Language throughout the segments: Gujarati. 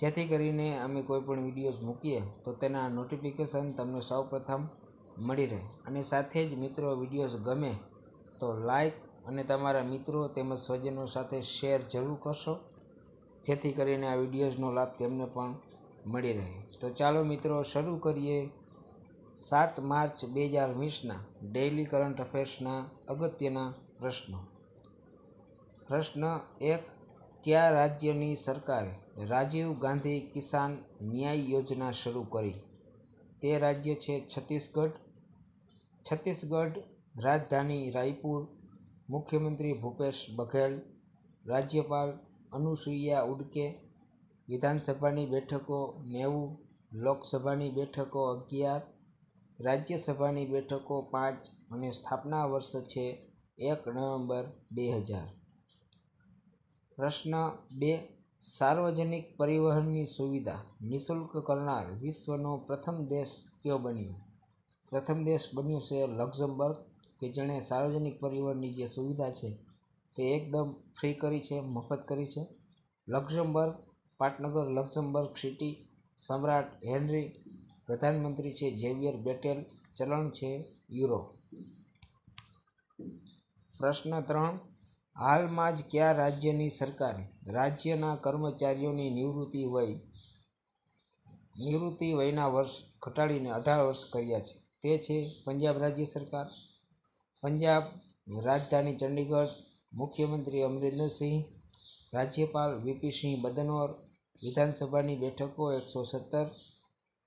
જેથી કરીને અમે કોઈ પણ વિડીયોઝ મૂકીએ તો તેના નોટિફિકેશન તમને સૌ પ્રથમ મળી રહે અને સાથે જ મિત્રો વિડીયોઝ ગમે તો લાઈક અને તમારા મિત્રો તેમજ સ્વજનો સાથે શેર જરૂર કરશો જેથી કરીને આ વિડીયોઝનો લાભ તેમને પણ મળી રહે તો ચાલો મિત્રો શરૂ કરીએ સાત માર્ચ બે હજાર વીસના ડેઇલી કરંટ અફેર્સના અગત્યના પ્રશ્નો પ્રશ્ન એક કયા રાજ્યની સરકારે રાજીવ ગાંધી કિસાન ન્યાય યોજના શરૂ કરી તે રાજ્ય છે છત્તીસગઢ છત્તીસગઢ રાજધાની રાયપુર મુખ્યમંત્રી ભૂપેશ બઘેલ રાજ્યપાલ અનુસુઈયા ઉડકે વિધાનસભાની બેઠકો નેવું લોકસભાની બેઠકો અગિયાર રાજ્યસભાની બેઠકો પાંચ અને સ્થાપના વર્ષ છે એક નવેમ્બર બે હજાર પ્રશ્ન બે સાર્વજનિક પરિવહનની સુવિધા નિઃશુલ્ક કરનાર વિશ્વનો પ્રથમ દેશ કયો બન્યો પ્રથમ દેશ બન્યો છે લક્ઝમબર્ગ કે જેણે સાર્વજનિક પરિવહનની જે સુવિધા છે તે એકદમ ફ્રી કરી છે મફત કરી છે લક્ઝમબર્ગ પાટનગર લક્ઝમબર્ગ સિટી સમ્રાટ હેનરી પ્રધાનમંત્રી છે ઝેવિયર બેટેલ ચલણ છે યુરો પ્રશ્ન ત્રણ હાલમાં જ કયા રાજ્યની સરકાર રાજ્યના કર્મચારીઓની નિવૃત્તિ વય નિવૃત્તિ વયના વર્ષ ઘટાડીને અઢાર વર્ષ કર્યા છે તે છે પંજાબ રાજ્ય સરકાર પંજાબ રાજધાની ચંડીગઢ મુખ્યમંત્રી અમરિન્દરસિંહ રાજ્યપાલ વીપીસિંહ બદનોર વિધાનસભાની બેઠકો એકસો સત્તર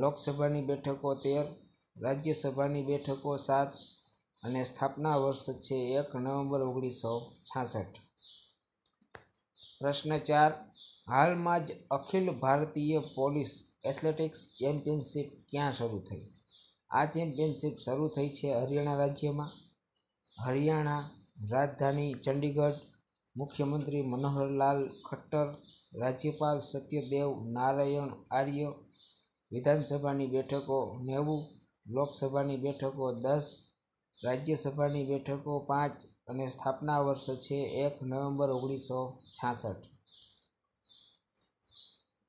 લોકસભાની બેઠકો તેર રાજ્યસભાની બેઠકો સાત અને સ્થાપના વર્ષ છે એક નવેમ્બર ઓગણીસો છાસઠ પ્રશ્ન ચાર હાલમાં જ અખિલ ભારતીય પોલીસ એથ્લેટિક્સ ચેમ્પિયનશિપ ક્યાં શરૂ થઈ આ ચેમ્પિયનશિપ શરૂ થઈ છે હરિયાણા રાજ્યમાં હરિયાણા રાજધાની ચંડીગઢ મુખ્યમંત્રી મનોહરલાલ ખટ્ટર રાજ્યપાલ સત્યદેવ નારાયણ આર્ય વિધાનસભાની બેઠકો નેવું લોકસભાની બેઠકો દસ રાજ્યસભાની બેઠકો પાંચ અને સ્થાપના વર્ષ છે એક નવેમ્બર ઓગણીસો છાસઠ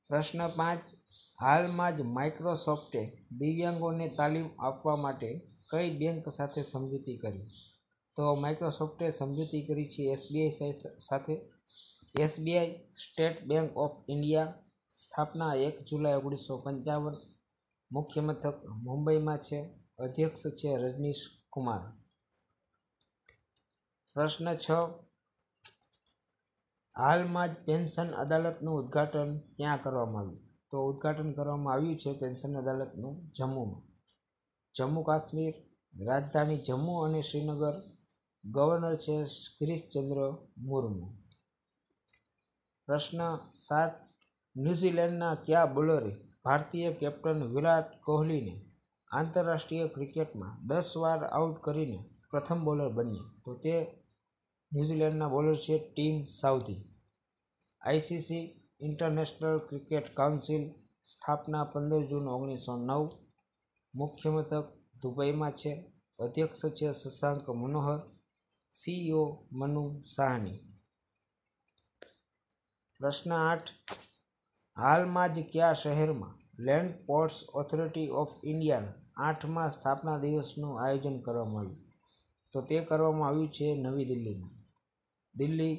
પ્રશ્ન પાંચ હાલમાં જ માઇક્રોસોફ્ટે દિવ્યાંગોને તાલીમ આપવા માટે કઈ બેંક સાથે સમજૂતી કરી તો માઇક્રોસોફ્ટે સમજૂતી કરી છે એસબીઆઈ સાથે SBI State Bank of India સ્થાપના એક જુલાઈ ઓગણીસો પંચાવન મુખ્ય મથક મુંબઈમાં છે અધ્યક્ષ છે રજનીશ કુમાર પ્રશ્ન છ હાલમાં જ પેન્શન અદાલતનું ઉદ્ઘાટન ક્યાં કરવામાં આવ્યું તો ઉદ્ઘાટન કરવામાં આવ્યું છે પેન્શન અદાલતનું જમ્મુમાં જમ્મુ કાશ્મીર રાજધાની જમ્મુ અને શ્રીનગર ગવર્નર છે ગિરીશચંદ્ર મુર્મુ પ્રશ્ન સાત ન્યૂઝીલેન્ડના કયા બોલરે ભારતીય કેપ્ટન વિરાટ કોહલીને આંતરરાષ્ટ્રીય ક્રિકેટમાં દસ વાર આઉટ કરીને પ્રથમ બોલર બન્યા તો તે ન્યૂઝીલેન્ડના બોલર છે Tim Southee ICC International Cricket Council સ્થાપના પંદર જૂન ઓગણીસો નવ મુખ્ય મથક દુબઈમાં છે અધ્યક્ષ છે શશાંક મનોહર સીઈઓ મનુ સાહની પ્રશ્ન આઠ હાલમાં જ કયા શહેરમાં લેન્ડ પોર્ટ્સ ઓથોરિટી ઓફ ઇન્ડિયાના આઠમાં સ્થાપના દિવસનું આયોજન કરવામાં આવ્યું તો તે કરવામાં આવ્યું છે નવી દિલ્હીમાં દિલ્હી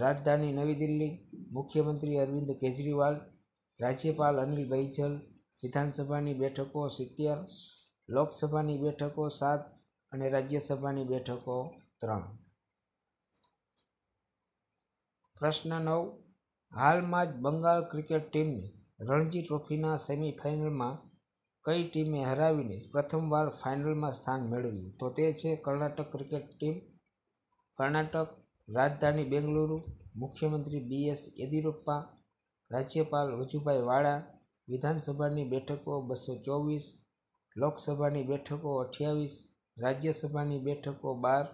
રાજધાની નવી દિલ્હી મુખ્યમંત્રી અરવિંદ કેજરીવાલ રાજ્યપાલ અનિલ બૈજલ વિધાનસભાની બેઠકો સિત્તેર લોકસભાની બેઠકો સાત અને રાજ્યસભાની બેઠકો ત્રણ પ્રશ્ન નવ હાલમાં જ બંગાળ ક્રિકેટ ટીમની રણજી ટ્રોફીના સેમિફાઇનલમાં કઈ ટીમે હરાવીને પ્રથમવાર ફાઇનલમાં સ્થાન મેળવ્યું તો તે છે કર્ણાટક ક્રિકેટ ટીમ કર્ણાટક રાજધાની બેંગલુરુ મુખ્યમંત્રી બી એસ યેદિયુરપ્પા રાજ્યપાલ વજુભાઈ વાળા વિધાનસભાની બેઠકો બસો ચોવીસ લોકસભાની બેઠકો અઠ્યાવીસ રાજ્યસભાની બેઠકો બાર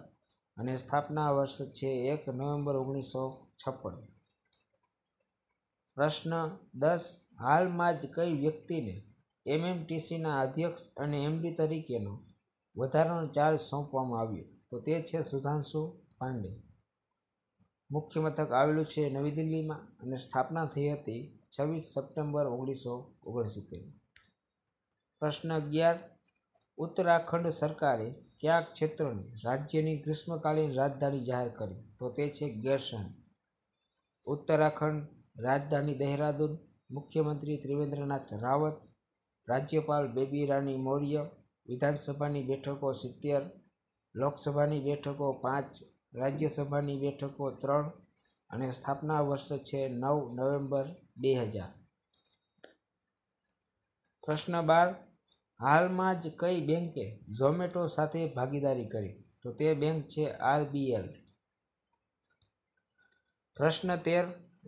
અને સ્થાપના વર્ષ છે એક નવેમ્બર ઓગણીસો છપ્પન પ્રશ્ન દસ હાલમાં જ કઈ વ્યક્તિને એમએમટીસીના અધ્યક્ષ અને એમડી તરીકેનો વધારાનો ચાર્જ સોંપવામાં આવ્યો તો તે છે સુધાંશુ પાંડે મુખ્ય મથક આવેલું છે નવી દિલ્હીમાં અને સ્થાપના થઈ હતી છવ્વીસ સપ્ટેમ્બર ઓગણીસો ઓગણસિત્તેર પ્રશ્ન અગિયાર ઉત્તરાખંડ સરકારે કયા ક્ષેત્રને રાજ્યની ગ્રીષ્મકાલીન રાજધાની જાહેર કરી તો તે છે ગેરસણ ઉત્તરાખંડ રાજધાની દહેરાદૂન મુખ્યમંત્રી ત્રિવેન્દ્રનાથ રાવત રાજ્યપાલ બેબી રાની મૌર્ય વિધાનસભાની બેઠકો સિત્તેર લોકસભાની બેઠકો પાંચ રાજ્યસભાની બેઠકો ત્રણ અને સ્થાપના વર્ષ છે નવ નવેમ્બર બે હજાર પ્રશ્ન બાર હાલમાં જ કઈ બેંકે ઝોમેટો સાથે ભાગીદારી કરી તો તે બેંક છે આરબીએલ પ્રશ્ન તેર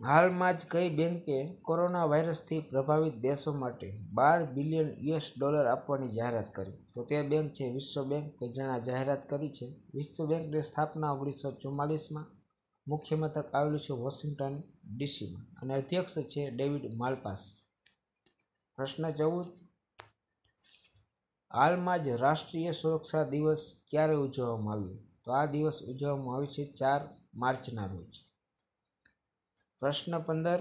હાલમાં જ કઈ બેન્કે કોરોના વાયરસથી પ્રભાવિત દેશો માટે બાર બિલિયન યુએસ ડોલર આપવાની જાહેરાત કરી તો તે બેંક છે વિશ્વ બેંક કે જેણે જાહેરાત કરી છે વિશ્વ બેંકની સ્થાપના ઓગણીસો ચુમ્માલીસમાં મુખ્ય મથક આવેલું છે વોશિંગ્ટન ડીસીમાં અને અધ્યક્ષ છે ડેવિડ માલપાસ પ્રશ્ન ચૌદ હાલમાં જ રાષ્ટ્રીય સુરક્ષા દિવસ ક્યારે ઉજવવામાં આવ્યો તો આ દિવસ ઉજવવામાં આવ્યો છે ચાર માર્ચના રોજ પ્રશ્ન પંદર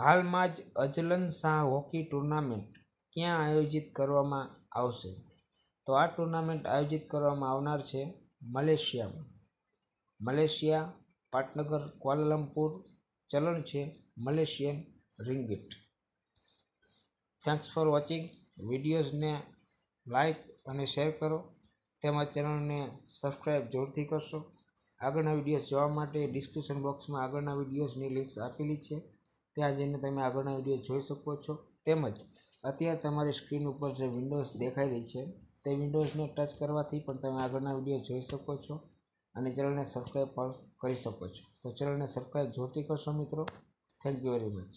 હાલમાં જ અજલન શાહ હોકી ટુર્નામેન્ટ ક્યાં આયોજિત કરવામાં આવશે તો આ ટુર્નામેન્ટ આયોજિત કરવામાં આવનાર છે મલેશિયામાં મલેશિયા પાટનગર ક્વાલાલંપુર ચલણ છે Malaysian ringgit thanks for watching વિડીયોઝને લાઇક અને શેર કરો તેમજ ચેનલને સબસ્ક્રાઈબ જરૂરથી કરશો આગળના વિડીયોઝ જોવા માટે ડિસ્ક્રિપ્શન બોક્સમાં આગળના વિડીયોઝની લિંક્સ આપેલી છે ત્યાં જઈને તમે આગળના વિડીયો જોઈ શકો છો તેમજ અત્યારે તમારી સ્ક્રીન ઉપર જે વિન્ડોઝ દેખાઈ રહી છે તે વિન્ડોઝને ટચ કરવાથી પણ તમે આગળના વિડીયો જોઈ શકો છો અને ચેનલને સબસ્ક્રાઈબ પણ કરી શકો છો તો ચેનલને સબસ્ક્રાઈબ જોતી કરશો મિત્રો થેન્ક યુ વેરી મચ